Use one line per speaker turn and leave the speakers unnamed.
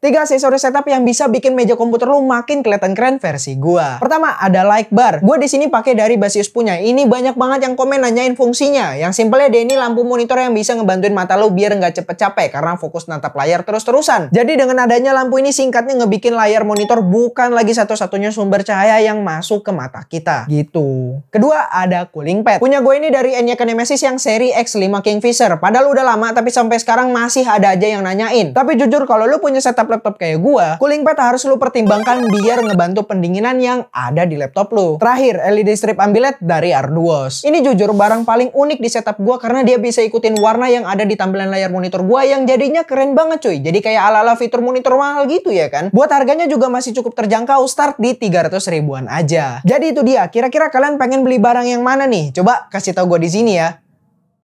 Tiga aksesoris setup yang bisa bikin meja komputer lu makin kelihatan keren versi gua. Pertama ada light bar. Gua di sini pakai dari Basius punya. Ini banyak banget yang komen nanyain fungsinya. Yang simpelnya deh ini lampu monitor yang bisa ngebantuin mata lu biar nggak cepet capek karena fokus natap layar terus-terusan. Jadi dengan adanya lampu ini singkatnya ngebikin layar monitor bukan lagi satu-satunya sumber cahaya yang masuk ke mata kita.
Gitu.
Kedua ada cooling pad. Punya gue ini dari Enyaq Nemesis yang seri X5 Kingfisher. Padahal udah lama tapi sampai sekarang masih ada aja yang nanyain. Tapi jujur kalau lu punya setup laptop kayak gua, cooling pad harus lu pertimbangkan biar ngebantu pendinginan yang ada di laptop lu. Terakhir, LED strip ambilet dari Arduos. Ini jujur barang paling unik di setup gua karena dia bisa ikutin warna yang ada di tampilan layar monitor gua yang jadinya keren banget cuy. Jadi kayak ala-ala fitur monitor mahal gitu ya kan. Buat harganya juga masih cukup terjangkau start di 300 ribuan aja. Jadi itu dia, kira-kira kalian pengen beli barang yang mana nih? Coba kasih tau gua di sini ya.